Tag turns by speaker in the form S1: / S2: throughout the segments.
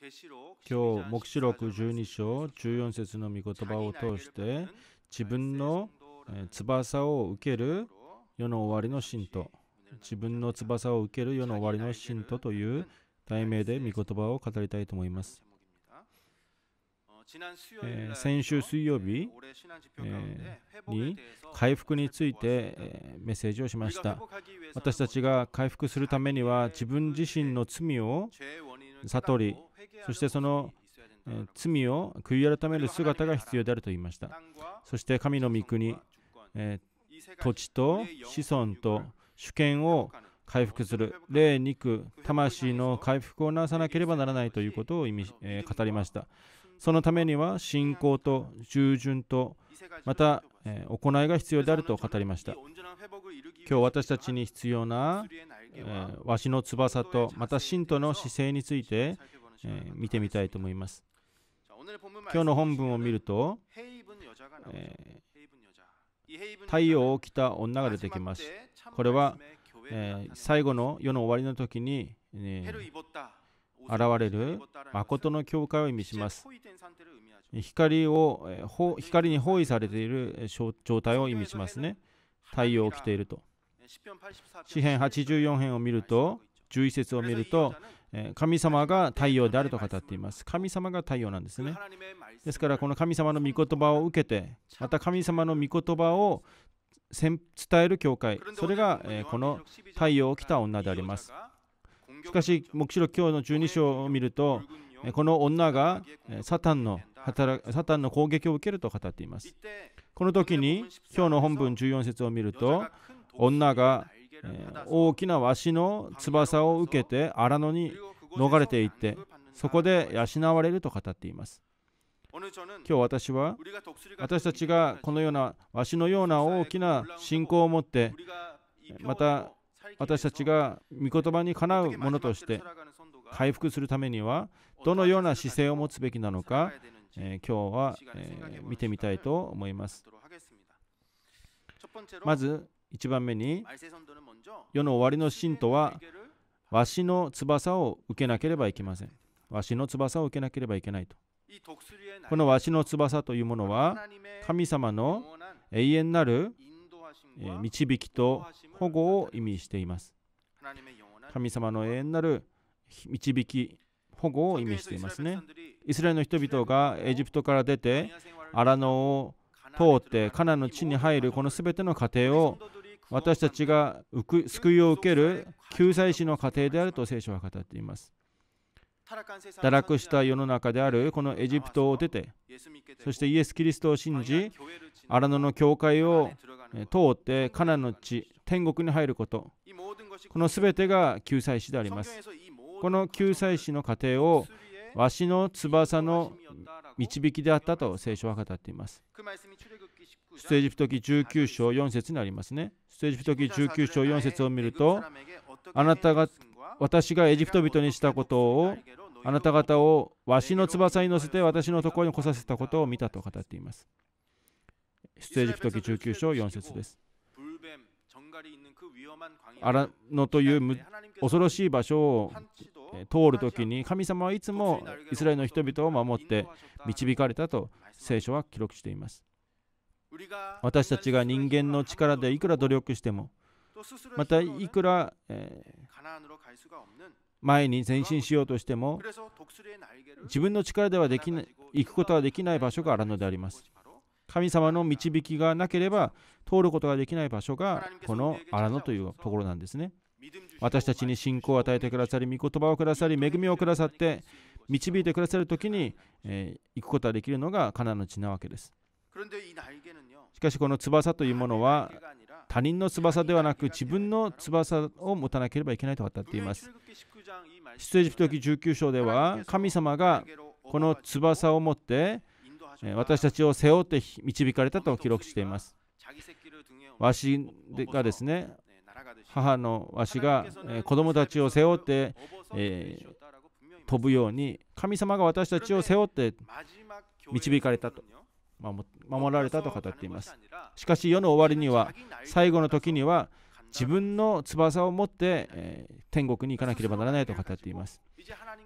S1: 今日、黙示録12章14節の御言葉を通して、自分の翼を受ける世の終わりの信徒、自分の翼を受ける世の終わりの信徒という題名で御言葉を語りたいと思います。え先週水曜日、えに回復について、えメッセージをしました私たちが回復するためには自分自身の罪を悟りそしてその罪を悔い改める姿が必要であると言いましたそして神の御国土地と子孫と主権を回復する霊肉魂の回復をなさなければならないということを意味、え語りましたそのためには信仰と従順とまた、え行いが必要であると語りました今日私たちに必要なえわしの翼とまた信徒の姿勢について、え見てみたいと思います。今日の本文を見ると、え太陽を着た女が出てきます。これは、え最後の世の終わりの時に、え現れる誠の教会を意味します。光を光に包囲されている状態を意味しますね。太陽を着ていると。詩編84編を見ると、11節を見ると、神様が太陽であると語っています。神様が太陽なんですね。ですから、この神様の御言葉を受けて、また神様の御言葉を伝える教会、それがこの太陽を着た女であります。しかし、目白今日の12章を見ると、この女がサタンの働サタンの攻撃を受けると語っています。この時に、今日の本文14節を見ると、女が、えー、大きな鷲の翼を受けて荒野に逃れていってそこで養われると語っています今日私は私たちがこのような鷲のような大きな信仰を持ってまた私たちが御言葉にかなうものとして回復するためにはどのような姿勢を持つべきなのか、えー、今日は、えー、見てみたいと思いますまず1番目に世の終わりの信徒はわしの翼を受けなければいけません。わしの翼を受けなければいけないと。このわしの翼というものは神様の永遠なる導きと保護を意味しています。神様の永遠なる導き、保護を意味していますね。イスラエルの人々がエジプトから出て、アラノを通ってカナの地に入るこの全ての過程を私たちが救いを受ける救済士の過程であると聖書は語っています。堕落した世の中であるこのエジプトを出て、そしてイエス・キリストを信じ、荒野の教会を通ってカナンの地、天国に入ること、このすべてが救済士であります。この救済士の過程をわしの翼の導きであったと聖書は語っています。ステージト時19章4節にありますね。ステージト時19章4節を見ると、あなたが私がエジプト人にしたことを、あなた方をわしの翼に乗せて私のところに来させたことを見たと語っています。ステージト時19章4節です。アラノという恐ろしい場所を通るときに神様はいつもイスラエルの人々を守って導かれたと聖書は記録しています。私たちが人間の力でいくら努力してもまたいくら、え前に前進しようとしても自分の力ではできない行くことはできない場所があるのであります神様の導きがなければ通ることができない場所がこの荒野というところなんですね私たちに信仰を与えてくださり御言葉をくださり恵みをくださって導いてくださる時に、えー、行くことができるのがカナの地なわけですしかしこの翼というものは他人の翼ではなく自分の翼を持たなければいけないと語っています。出エジプト記19章では神様がこの翼を持って私たちを背負って導かれたと記録しています。わしがですね母のわしが子供たちを背負って、え飛ぶように神様が私たちを背負って導かれたと守られたと語っていますしかし世の終わりには最後の時には自分の翼を持って、えー、天国に行かなければならないと語っています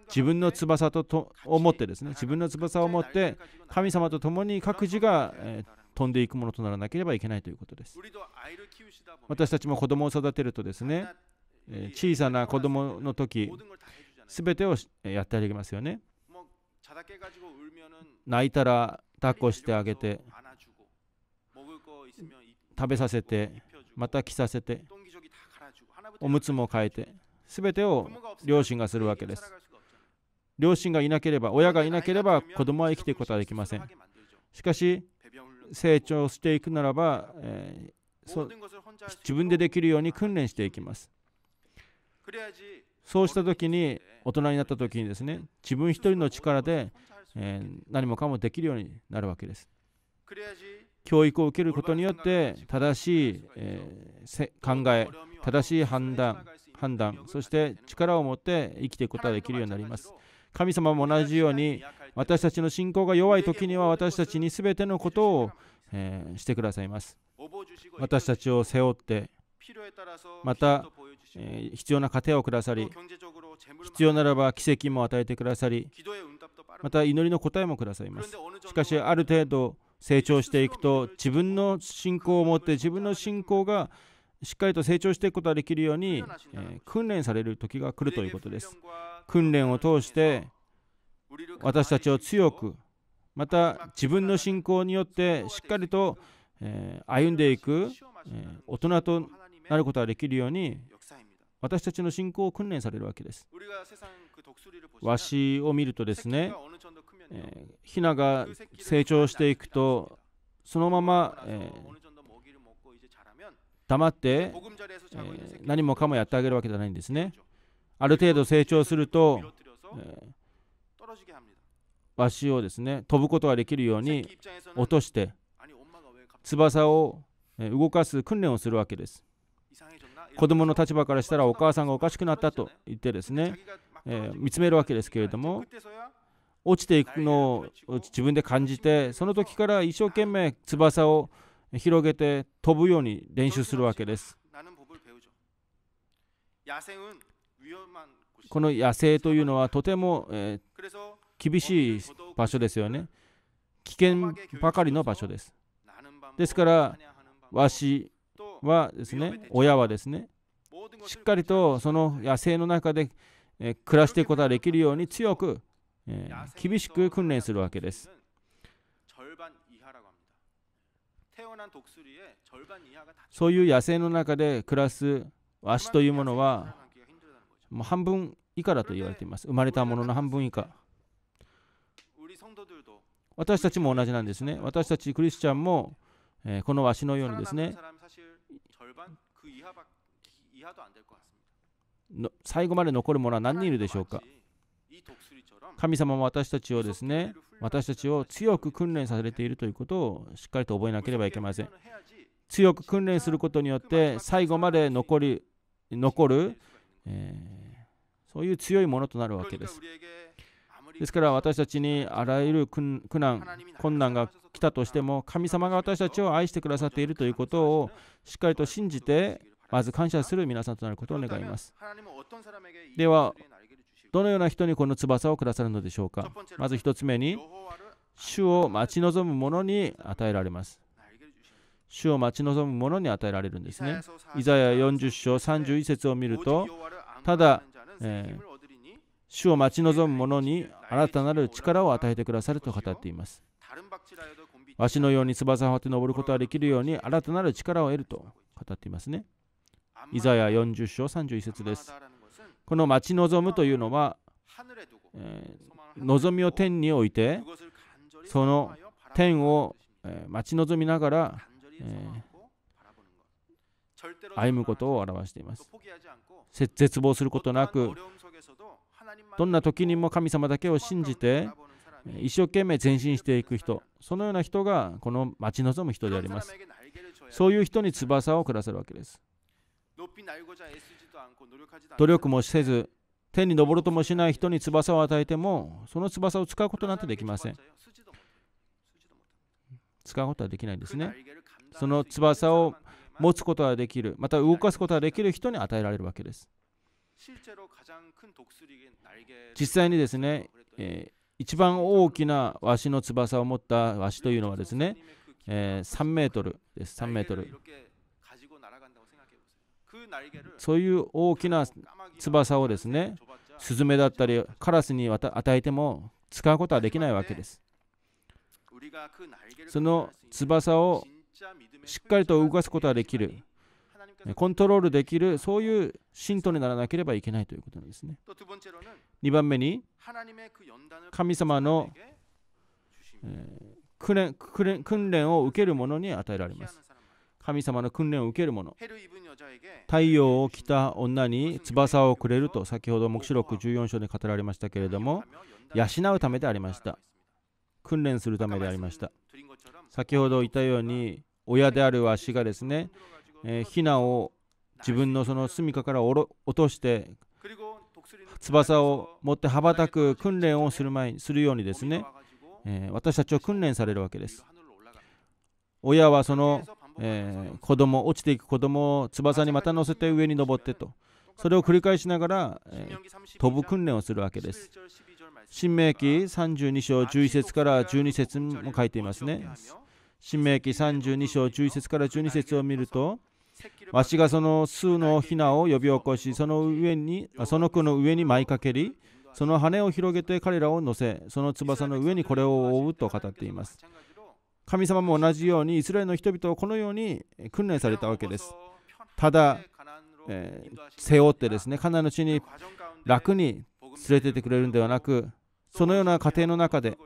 S1: 自分の翼ととを持ってですね自分の翼を持って神様と共に各自が、えー、飛んでいくものとならなければいけないということです私たちも子供を育てるとですね、小さな子供の時全てをやってあげますよね泣いたら抱っこしてあげて食べさせてまた着させておむつも変えて全てを両親がするわけです両親がいなければ親がいなければ子供は生きていくことはできませんしかし成長していくならば、えー、そ自分でできるように訓練していきますそうした時に大人になった時にですね自分一人の力でえー、何もかもできるようになるわけです。教育を受けることによって正しい、えー、考え、正しい判断、判断、そして力を持って生きていくことができるようになります。神様も同じように私たちの信仰が弱い時には私たちに全てのことを、えー、してくださいます。私たちを背負ってまた、えー、必要な糧をくださり必要ならば奇跡も与えてくださりまた祈りの答えもくださいますしかしある程度成長していくと自分の信仰を持って自分の信仰がしっかりと成長していくことができるように、えー、訓練される時が来るということです訓練を通して私たちを強くまた自分の信仰によってしっかりと、えー、歩んでいく、え大人となることができるように私たちの信仰を訓練されるわけです。わしを見るとですね、えー、ヒナが成長していくと、そのまま、えー、黙って、えー、何もかもやってあげるわけじゃないんですね。ある程度成長すると、えわしをですね、飛ぶことができるように落として、翼を動かす訓練をするわけです。子供の立場からしたらお母さんがおかしくなったと言ってですね、えー、見つめるわけですけれども落ちていくのを自分で感じてその時から一生懸命翼を広げて飛ぶように練習するわけですこの野生というのはとても、えー、厳しい場所ですよね危険ばかりの場所ですですからわしはですね、親はですね、しっかりとその野生の中で暮らしていくことができるように強く、え厳しく訓練するわけです。そういう野生の中で暮らすワシというものはもう半分以下だと言われています。生まれたものの半分以下。私たちも同じなんですね。私たちクリスチャンも、えー、このわしのようにですね、最後まで残るものは何人いるでしょうか神様も私たちをですね、私たちを強く訓練されているということをしっかりと覚えなければいけません。強く訓練することによって、最後まで残り残る、えー、そういう強いものとなるわけです。ですから私たちにあらゆる苦難、困難が来たとしても、神様が私たちを愛してくださっているということをしっかりと信じて、まず感謝する皆さんとなることを願います。では、どのような人にこの翼をくださるのでしょうか。まず1つ目に、主を待ち望む者に与えられます。主を待ち望む者に与えられるんですね。イザヤ40章31節を見ると、ただ、えー主を待ち望む者に新たなる力を与えてくださると語っています。わしのように翼を張って登ることができるように新たなる力を得ると語っていますね。イザヤ40章31節です。この待ち望むというのは、えー、望みを天に置いて、その天を、えー、待ち望みながら、えー歩むことを表しています。絶望することなく、どんな時にも神様だけを信じて一生懸命前進していく人そのような人がこの待ち望む人でありますそういう人に翼をくださるわけです努力もせず天にろるともしない人に翼を与えてもその翼を使うことなんてできません使うことはできないんですねその翼を持つことができるまた動かすことができる人に与えられるわけです実際にですね、えー、一番大きなわしの翼を持ったわしというのはですね、えー、3メートルです、3メートル。そういう大きな翼をですね、スズメだったりカラスに与えても使うことはできないわけです。その翼をしっかりと動かすことができるコントロールできるそういう信徒にならなければいけないということなんですね2番目に神様の、えー、訓練を受ける者に与えられます神様の訓練を受ける者太陽を着た女に翼をくれると先ほど黙示録14章で語られましたけれども養うためでありました訓練するためでありました先ほど言ったように親であるわしがですねえヒナを自分のその住処から落として翼を持って羽ばたく訓練をする前にするようにですね、え私たちを訓練されるわけです親はその、えー、子供落ちていく子供を翼にまた乗せて上に登ってとそれを繰り返しながら、えー、飛ぶ訓練をするわけです新明記32章11節から12節も書いていますね新明記32章11節から12節を見るとわしがその数のひなを呼び起こし、その上に、その子の上に舞いかけり、その羽を広げて彼らを乗せ、その翼の上にこれを覆うと語っています。神様も同じようにイスラエルの人々をこのように訓練されたわけです。ただ、えー、背負ってですね、カナの地に楽に連れてってくれるんではなく、そのような家庭の中で、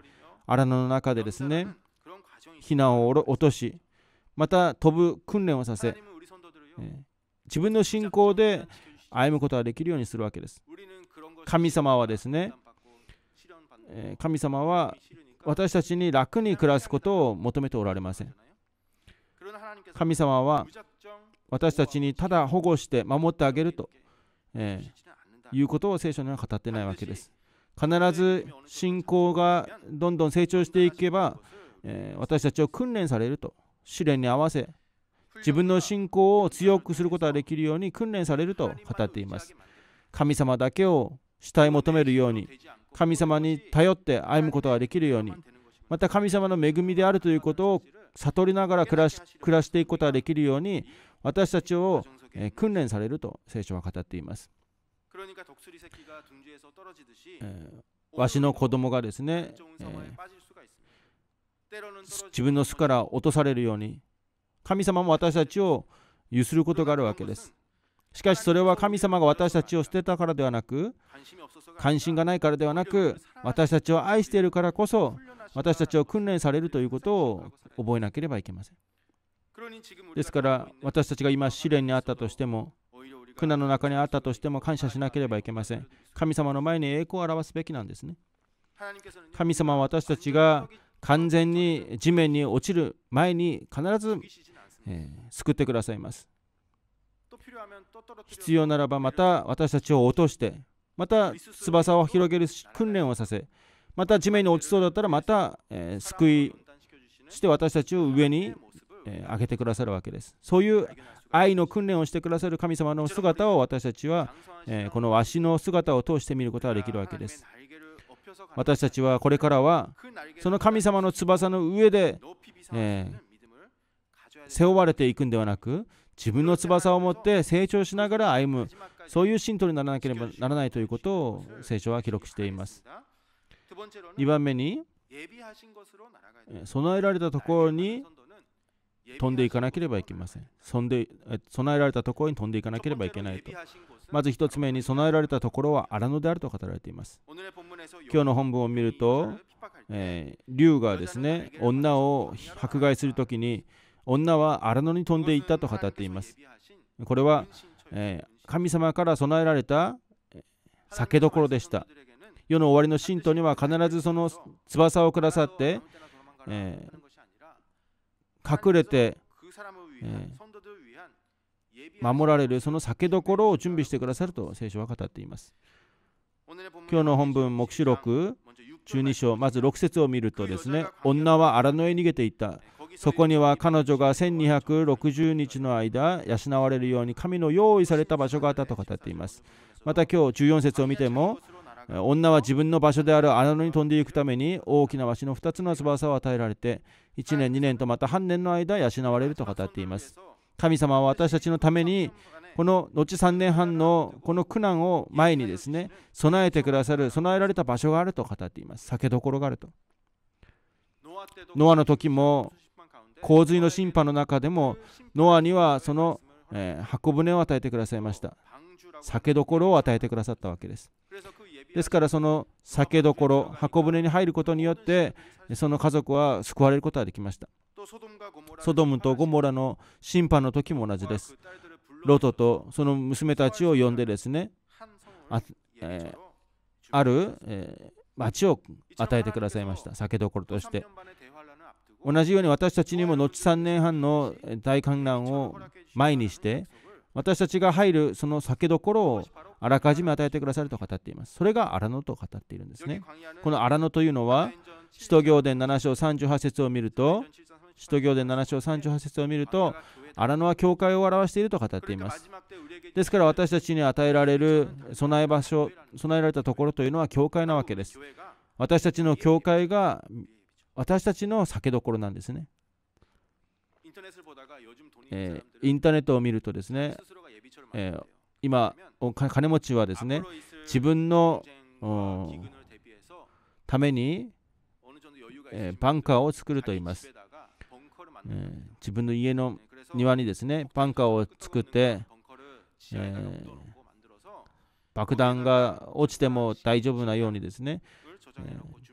S1: 荒野の中でですね、避難を落とし、また飛ぶ訓練をさせ、自分の信仰で歩むことができるようにするわけです。神様はですね、神様は私たちに楽に暮らすことを求めておられません。神様は私たちにただ保護して守ってあげると、えー、いうことを聖書には語ってないわけです。必ず信仰がどんどん成長していけば、えー、私たちを訓練されると試練に合わせ自分の信仰を強くすることができるように訓練されると語っています神様だけを主体求めるように神様に頼って歩むことができるようにまた神様の恵みであるということを悟りながら暮らし暮らしていくことができるように私たちを訓練されると聖書は語っています。えー、わしの子供がですね、えー、自分の巣から落とされるように神様も私たちをゆすることがあるわけです。しかしそれは神様が私たちを捨てたからではなく関心がないからではなく私たちを愛しているからこそ私たちを訓練されるということを覚えなければいけませんですから私たちが今試練にあったとしても苦難の中にあったとしても感謝しなければいけません神様の前に栄光を表すべきなんですね神様は私たちが完全に地面に落ちる前に必ずえー、救ってくださいます。必要ならばまた私たちを落として、また翼を広げる訓練をさせ、また地面に落ちそうだったらまた、えー、救いして私たちを上に、えー、上げてくださるわけです。そういう愛の訓練をしてくださる神様の姿を私たちは、えー、この足の姿を通して見ることができるわけです。私たちはこれからはその神様の翼の上で、えー、背負われていくんではなく自分の翼を持って成長しながら歩むそういう信徒にならなければならないということを聖書は記録しています2番目に備えられたところに飛んでいかなければいけませんそんで備えられたところに飛んでいかなければいけないとまず1つ目に備えられたところは荒野であると語られています今日の本文を見ると、えー、竜がですね女を迫害するときに女は荒野に飛んでいったと語っています。これは、えー、神様から備えられた酒どころでした。世の終わりの信徒には必ずその翼をくださって、えー、隠れて、えー、守られるその酒どころを準備してくださると聖書は語っています。今日の本文、黙示録12章、まず6節を見るとですね、女は荒野へ逃げていった。そこには彼女が1260日の間養われるように神の用意された場所があったと語っていますまた今日14節を見ても女は自分の場所である穴野に飛んでいくために大きなわしの2つの翼を与えられて1年2年とまた半年の間養われると語っています神様は私たちのためにこの後3年半のこの苦難を前にですね備えてくださる備えられた場所があると語っています酒どころがあるとノアの時も洪水の審判の中でもノアにはその、えー、箱舟を与えてくださいました酒どころを与えてくださったわけですですからその酒どころ箱舟に入ることによってその家族は救われることができましたソドムとゴモラの審判の時も同じですロトとその娘たちを呼んでですねあえー、ある、えー、町を与えてくださいました酒どころとして同じように私たちにも後3年半の大観覧を前にして私たちが入るその酒どころをあらかじめ与えてくださると語っています。それが荒野と語っているんですね。この荒野というのは、使徒行伝7章38節を見ると、使徒行伝7章38節を見ると、荒野は教会を表していると語っています。ですから私たちに与えられる備え場所、備えられたところというのは教会なわけです。私たちの教会が私たちの酒どころなんですね。えー、インターネットを見るとですね、えー、今金持ちはですね自分のために、えー、バンカーを作ると言います、えー、自分の家の庭にですねバンカーを作って、えー、爆弾が落ちても大丈夫なようにですね、えー、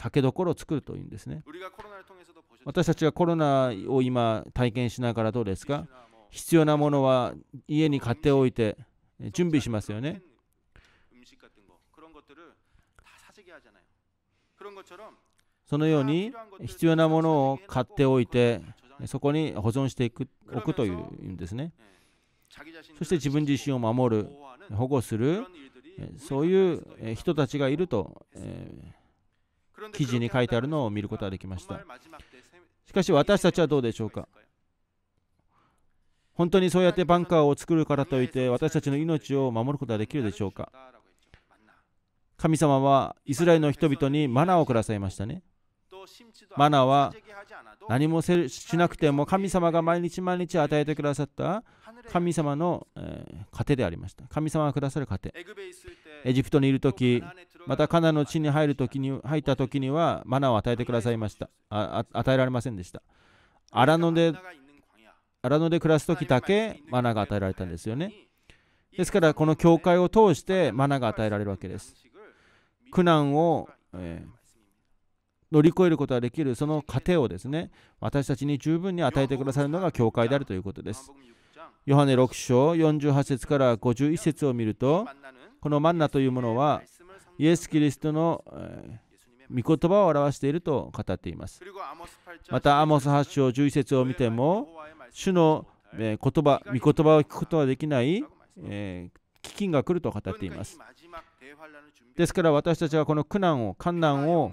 S1: 酒どころを作るというんですね私たちがコロナを今体験しながらどうですか必要なものは家に買っておいて準備しますよねそのように必要なものを買っておいてそこに保存していくおくというんですねそして自分自身を守る保護するそういう人たちがいると、えー記事に書いてあるのを見ることができましたしかし私たちはどうでしょうか本当にそうやってバンカーを作るからといって私たちの命を守ることができるでしょうか神様はイスラエルの人々にマナーをくださいましたねマナーは何もしなくても神様が毎日毎日与えてくださった神様の糧でありました。神様がくださる糧。エジプトにいる時またカナの地に入る時に入ったきにはマナを与えてくださいました与えられませんでした荒野で荒野で暮らす時だけマナが与えられたんですよねですからこの教会を通してマナが与えられるわけです苦難を、えー乗り越えることができるその過程をですね私たちに十分に与えてくださるのが教会であるということですヨハネ6章48節から51節を見るとこのマンナというものはイエス・キリストの、え御言葉を表していると語っていますまたアモス8章11節を見ても主の、え言葉御言葉を聞くことはできない、え飢饉が来ると語っていますですから私たちはこの苦難を困難を、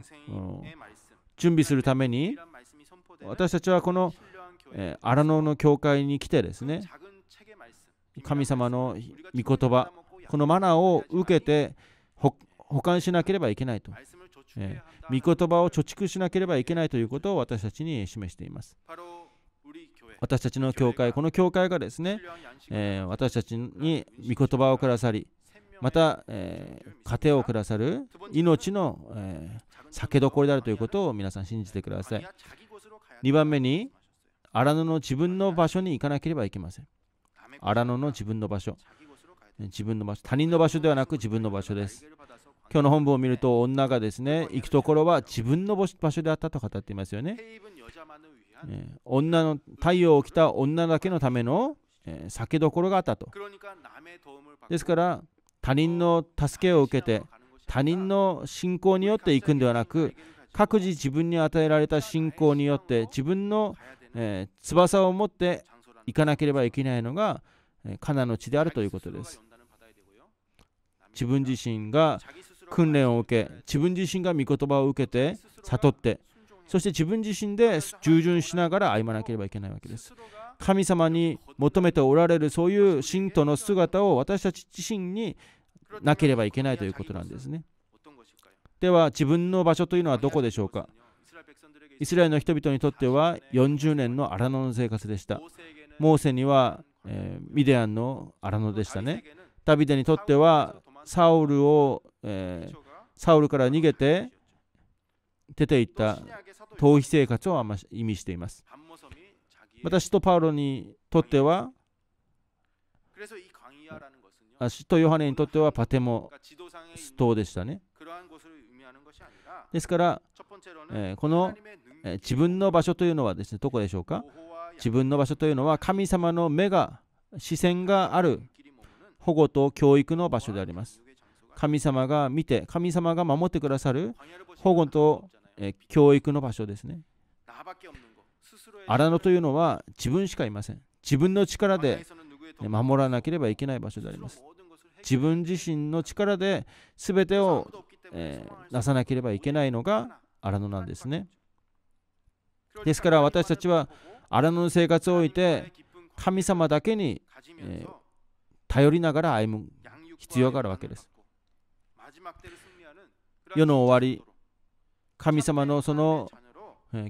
S1: 準備するために私たちはこの、え荒野の教会に来てですね神様の御言葉このマナーを受けて保管しなければいけないと、えー、御言葉を貯蓄しなければいけないということを私たちに示しています。私たちの教会、この教会がですね、えー、私たちに御言葉をくださり、また、えー、家庭をくださる命の、えー、酒どころであるということを皆さん信じてください。2番目に、荒野の自分の場所に行かなければいけません。荒野の自分の場所。自分の場所他人の場所ではなく自分の場所です今日の本文を見ると女がですね行くところは自分の場所であったと語っていますよね、え女の太陽を着た女だけのための、え酒どころがあったとですから他人の助けを受けて他人の信仰によって行くんではなく各自自分に与えられた信仰によって自分の、え翼を持って行かなければいけないのがカナの地であるということです自分自身が訓練を受け自分自身が御言葉を受けて悟ってそして自分自身で従順しながら歩まなければいけないわけです神様に求めておられるそういう信徒の姿を私たち自身になければいけないということなんですねでは自分の場所というのはどこでしょうかイスラエルの人々にとっては40年の荒野の生活でしたモーセには、えー、ミディアンの荒野でしたねダビデにとってはサウルを、えー、サウルから逃げて出ていった逃避生活を意味しています。また、使徒パウロにとっては、使徒ヨハネにとってはパテモス島でしたね。ですから、えー、この、えー、自分の場所というのはですね、どこでしょうか自分の場所というのは神様の目が、視線がある保護と教育の場所であります。神様が見て、神様が守ってくださる保護と教育の場所ですね。荒野というのは自分しかいません。自分の力で守らなければいけない場所であります。自分自身の力で全てを、えなさなければいけないのが荒野なんですね。ですから私たちは荒野の生活を置いて神様だけに、え頼りながら歩む必要があるわけです。世の終わり、神様のその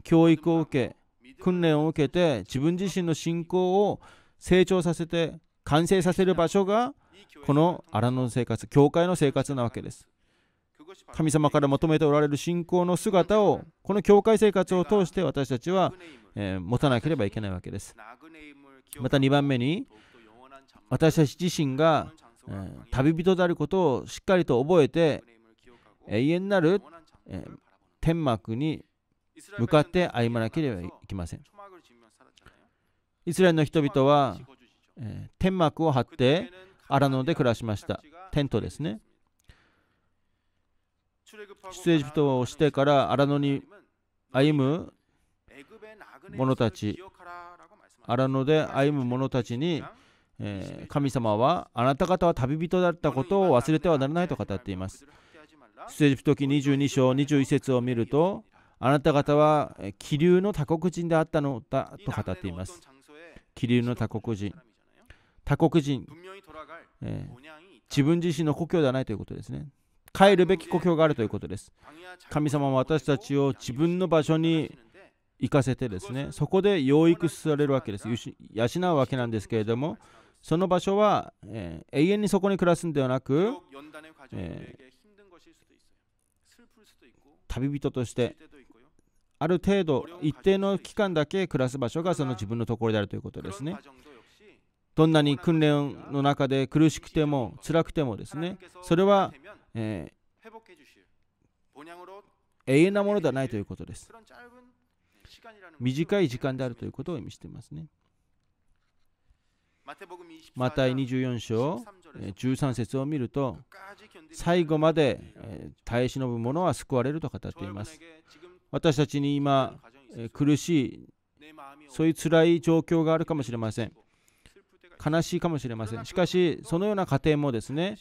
S1: 教育を受け、訓練を受けて、自分自身の信仰を成長させて、完成させる場所が、この荒野の生活、教会の生活なわけです。神様から求めておられる信仰の姿を、この教会生活を通して私たちは、えー、持たなければいけないわけです。また2番目に、私たち自身が、え旅人であることをしっかりと覚えて永遠なる、え天幕に向かって歩まなければいけませんイスラエルの人々は、え天幕を張って荒野で暮らしましたテントですね出エジプトをしてから荒野に歩む者たち荒野で歩む者たちにえー、神様はあなた方は旅人だったことを忘れてはならないと語っています。出エジプト記22章21節を見るとあなた方は気流の他国人であったのだと語っています。気流の他国人。他国人、えー、自分自身の故郷ではないということですね。帰るべき故郷があるということです。神様は私たちを自分の場所に行かせてですね、そこで養育されるわけです。養うわけなんですけれども、その場所は、えー、永遠にそこに暮らすんではなく、えー、旅人としてある程度一定の期間だけ暮らす場所がその自分のところであるということですね。どんなに訓練の中で苦しくても辛くてもですねそれは、えー、永遠なものではないということです短い時間であるということを意味していますねマタイ24章13節を見ると最後まで耐え忍ぶ者は救われると語っています私たちに今苦しいそういう辛い状況があるかもしれません悲しいかもしれませんしかしそのような過程もですね、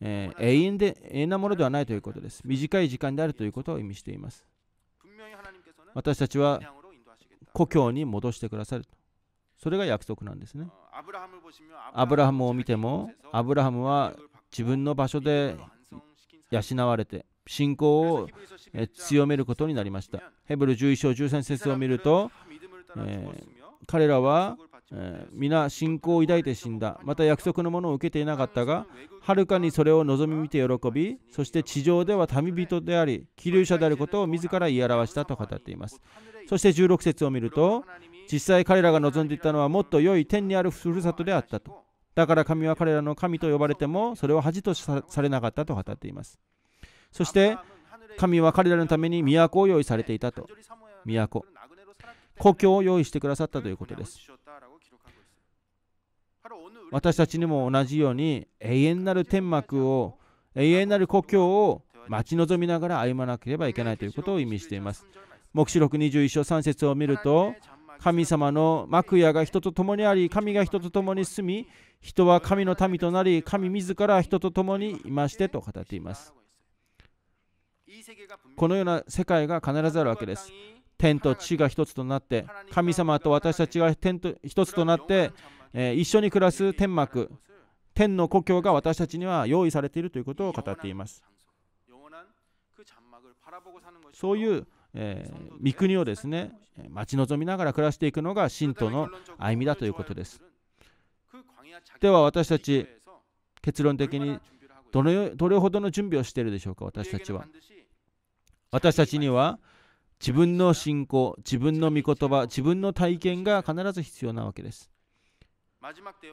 S1: え永遠で永遠なものではないということです短い時間であるということを意味しています私たちは故郷に戻してくださるそれが約束なんですねアブラハムを見てもアブラハムは自分の場所で養われて信仰を強めることになりましたヘブル11章13節を見ると、えー、彼らは皆信仰を抱いて死んだまた約束のものを受けていなかったがはるかにそれを望み見て喜びそして地上では民人であり希留者であることを自ら言い表したと語っていますそして16節を見ると実際彼らが望んでいたのはもっと良い天にあるふるさとであったと。だから神は彼らの神と呼ばれてもそれを恥とされなかったと語っています。そして神は彼らのために都を用意されていたと。都。故郷を用意してくださったということです。私たちにも同じように永遠なる天幕を永遠なる故郷を待ち望みながら歩まなければいけないということを意味しています。黙示録21章3節を見ると神様の幕屋が人と共にあり、神が人と共に住み、人は神の民となり、神自ら人と共にいましてと語っています。このような世界が必ずあるわけです。天と地が一つとなって、神様と私たちが天と一つとなって、え一緒に暮らす天幕、天の故郷が私たちには用意されているということを語っています。そういうえー、御国をですね待ち望みながら暮らしていくのが信徒の歩みだということですでは私たち結論的にどのどれほどの準備をしているでしょうか私たちは私たちには自分の信仰自分の御言葉自分の体験が必ず必要なわけです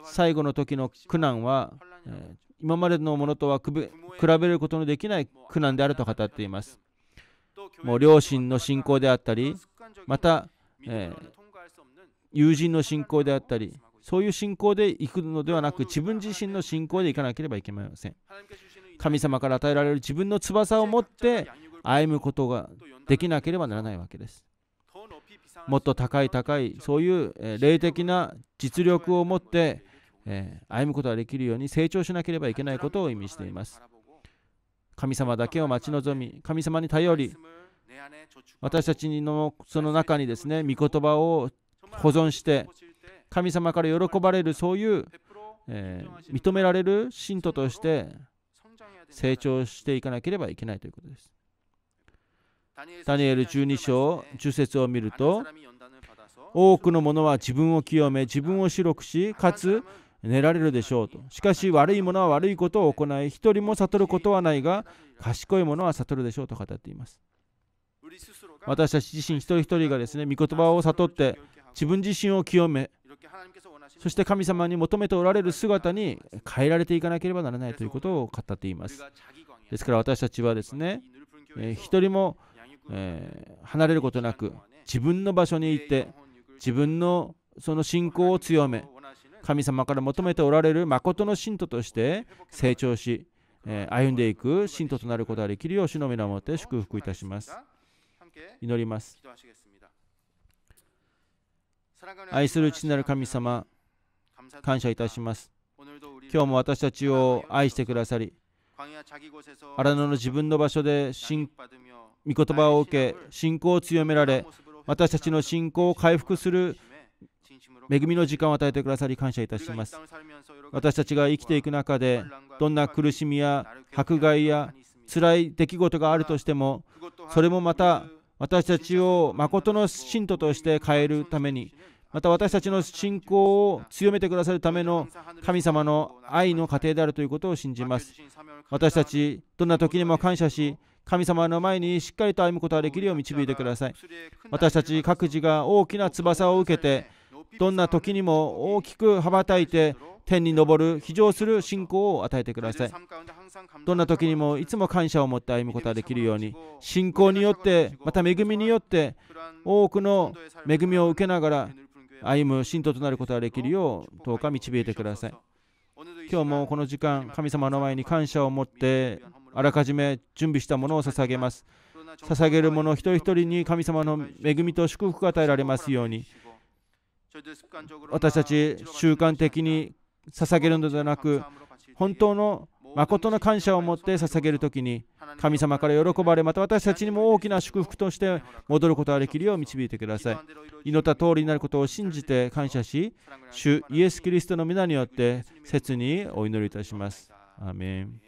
S1: 最後の時の苦難は、えー、今までのものとは比べることのできない苦難であると語っていますもう両親の信仰であったりまた、えー、友人の信仰であったりそういう信仰で行くのではなく自分自身の信仰で行かなければいけません神様から与えられる自分の翼を持って歩むことができなければならないわけですもっと高い高いそういう、え霊的な実力を持って、えー、歩むことができるように成長しなければいけないことを意味しています神様だけを待ち望み、神様に頼り、私たちのその中にですね、御言葉を保存して、神様から喜ばれる、そういう、えー、認められる信徒として成長していかなければいけないということです。ダニエル12章10節を見ると多くの者は自分を清め自分を白くしかつ寝られるでしょうと。しかし悪い者は悪いことを行い、一人も悟ることはないが、賢い者は悟るでしょうと語っています。私たち自身一人一人がですね、御言葉を悟って、自分自身を清め、そして神様に求めておられる姿に変えられていかなければならないということを語っています。ですから私たちはですね、え一人も、えー、離れることなく、自分の場所に行って、自分のその信仰を強め、神様から求めておられる誠の信徒として成長し、え歩んでいく信徒となることができるよう主の皆をもって祝福いたします祈ります愛する父なる神様感謝いたします今日も私たちを愛してくださり荒野の自分の場所で御言葉を受け信仰を強められ私たちの信仰を回復する恵みの時間を与えてくださり感謝いたします私たちが生きていく中でどんな苦しみや迫害や辛い出来事があるとしてもそれもまた私たちを誠の信徒として変えるためにまた私たちの信仰を強めてくださるための神様の愛の過程であるということを信じます私たちどんな時にも感謝し神様の前にしっかりと歩むことができるよう導いてください私たち各自が大きな翼を受けてどんな時にも大きく羽ばたいて天に昇る非常する信仰を与えてくださいどんな時にもいつも感謝を持って歩むことができるように信仰によってまた恵みによって多くの恵みを受けながら歩む信徒となることができるようどうか導いてください今日もこの時間神様の前に感謝を持ってあらかじめ準備したものを捧げます捧げる者一人一人に神様の恵みと祝福が与えられますように私たち習慣的に捧げるのではなく本当の誠の感謝を持って捧げるときに神様から喜ばれまた私たちにも大きな祝福として戻ることができるよう導いてください祈った通りになることを信じて感謝し主イエス・キリストの皆によって切にお祈りいたしますアメン